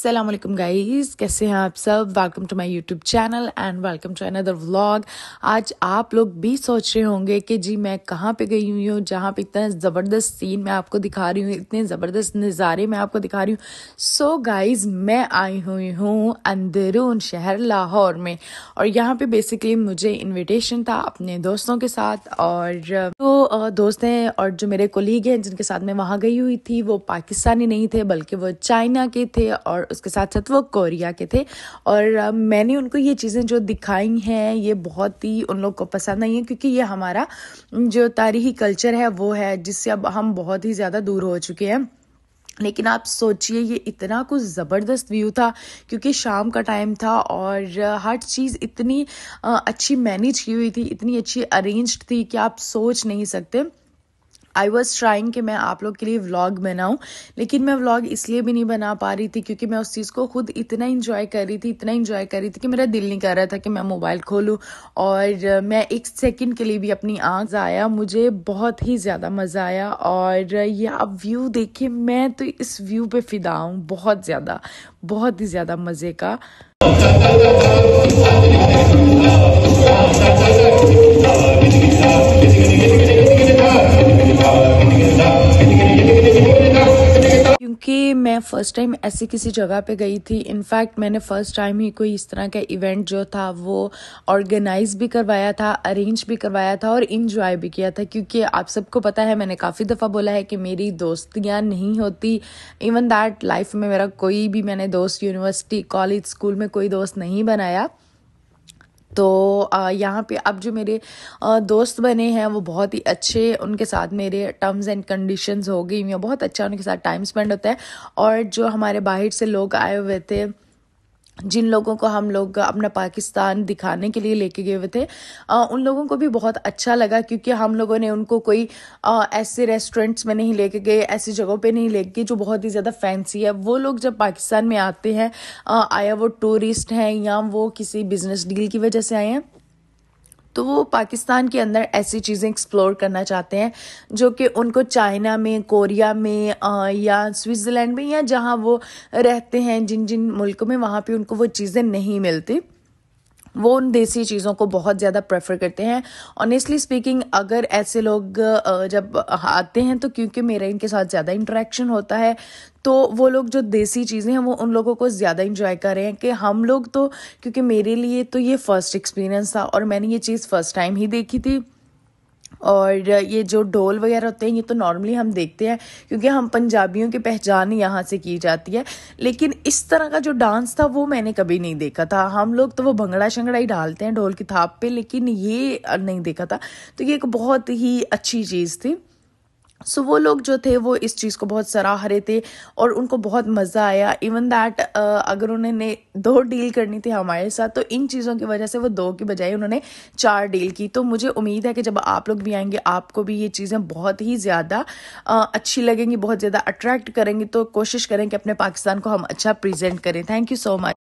Aslam guys कैसे हैं आप सब welcome to my YouTube channel and welcome to another vlog आज आप लोग भी सोच रहे होंगे कि जी मैं कहाँ पे गई हुई हूँ जहाँ पे इतना ज़बरदस्त सीन मैं आपको दिखा रही हूँ इतने ज़बरदस्त नज़ारे मैं आपको दिखा रही हूँ सो गाइज़ मैं आई हुई हूँ अंदरून शहर लाहौर में और यहाँ पे बेसिकली मुझे इन्विटेशन था अपने दोस्तों के साथ और तो दोस्त हैं और जो मेरे कोलीग हैं जिनके साथ मैं वहाँ गई हुई थी वो पाकिस्तानी नहीं थे बल्कि वो चाइना के थे और उसके साथ साथ वो कोरिया के थे और मैंने उनको ये चीज़ें जो दिखाई हैं ये बहुत ही उन लोग को पसंद आई हैं क्योंकि ये हमारा जो तारीखी कल्चर है वो है जिससे अब हम बहुत ही ज़्यादा दूर हो चुके हैं लेकिन आप सोचिए ये इतना कुछ ज़बरदस्त व्यू था क्योंकि शाम का टाइम था और हर चीज़ इतनी अच्छी मैनेज की हुई थी इतनी अच्छी अरेंज्ड थी कि आप सोच नहीं सकते आई वॉज ट्राइंग कि मैं आप लोग के लिए व्लॉग बनाऊँ लेकिन मैं व्लॉग इसलिए भी नहीं बना पा रही थी क्योंकि मैं उस चीज़ को खुद इतना इन्जॉय कर रही थी इतना इन्जॉय कर रही थी कि मेरा दिल नहीं कर रहा था कि मैं मोबाइल खोलूँ और मैं एक सेकेंड के लिए भी अपनी आँख आया मुझे बहुत ही ज़्यादा मज़ा आया और ये आप व्यू देखिए मैं तो इस व्यू पे फिदा हूँ बहुत ज़्यादा बहुत ही ज़्यादा मज़े का फर्स्ट टाइम ऐसी किसी जगह पे गई थी इनफैक्ट मैंने फर्स्ट टाइम ही कोई इस तरह का इवेंट जो था वो ऑर्गेनाइज भी करवाया था अरेंज भी करवाया था और इन्जॉय भी किया था क्योंकि आप सबको पता है मैंने काफ़ी दफ़ा बोला है कि मेरी दोस्तियाँ नहीं होती इवन दैट लाइफ में मेरा कोई भी मैंने दोस्त यूनिवर्सिटी कॉलेज स्कूल में कोई दोस्त नहीं बनाया तो यहाँ पे अब जो मेरे दोस्त बने हैं वो बहुत ही अच्छे उनके साथ मेरे टर्म्स एंड कंडीशंस हो गई हुई बहुत अच्छा उनके साथ टाइम स्पेंड होता है और जो हमारे बाहर से लोग आए हुए थे जिन लोगों को हम लोग अपना पाकिस्तान दिखाने के लिए लेके गए हुए थे आ, उन लोगों को भी बहुत अच्छा लगा क्योंकि हम लोगों ने उनको कोई आ, ऐसे रेस्टोरेंट्स में नहीं लेके गए ऐसी जगहों पे नहीं लेके गए जो बहुत ही ज़्यादा फैंसी है वो लोग जब पाकिस्तान में आते हैं आया वो टूरिस्ट हैं या वो किसी बिजनेस डील की वजह से आए हैं तो वो पाकिस्तान के अंदर ऐसी चीज़ें एक्सप्लोर करना चाहते हैं जो कि उनको चाइना में कोरिया में आ, या स्विट्ज़रलैंड में या जहाँ वो रहते हैं जिन जिन मुल्कों में वहाँ पे उनको वो चीज़ें नहीं मिलती वो उन देसी चीज़ों को बहुत ज़्यादा प्रेफर करते हैं ऑनेस्टली स्पीकिंग अगर ऐसे लोग जब आते हैं तो क्योंकि मेरा इनके साथ ज़्यादा इंटरेक्शन होता है तो वो लोग जो देसी चीज़ें हैं वो उन लोगों को ज़्यादा इंजॉय कर रहे हैं कि हम लोग तो क्योंकि मेरे लिए तो ये फ़र्स्ट एक्सपीरियंस था और मैंने ये चीज़ फ़र्स्ट टाइम ही देखी थी और ये जो ढोल वगैरह होते हैं ये तो नॉर्मली हम देखते हैं क्योंकि हम पंजाबियों की पहचान यहाँ से की जाती है लेकिन इस तरह का जो डांस था वो मैंने कभी नहीं देखा था हम लोग तो वो भंगड़ा शंगड़ा ही डालते हैं ढोल की थाप पे लेकिन ये नहीं देखा था तो ये एक बहुत ही अच्छी चीज़ थी सो so, वो लोग जो थे वो इस चीज़ को बहुत सराह रहे थे और उनको बहुत मज़ा आया इवन दैट uh, अगर उन्होंने दो डील करनी थी हमारे साथ तो इन चीज़ों की वजह से वो दो की बजाय उन्होंने चार डील की तो मुझे उम्मीद है कि जब आप लोग भी आएंगे आपको भी ये चीज़ें बहुत ही ज़्यादा uh, अच्छी लगेंगी बहुत ज़्यादा अट्रैक्ट करेंगी तो कोशिश करें कि अपने पाकिस्तान को हम अच्छा प्रजेंट करें थैंक यू सो मच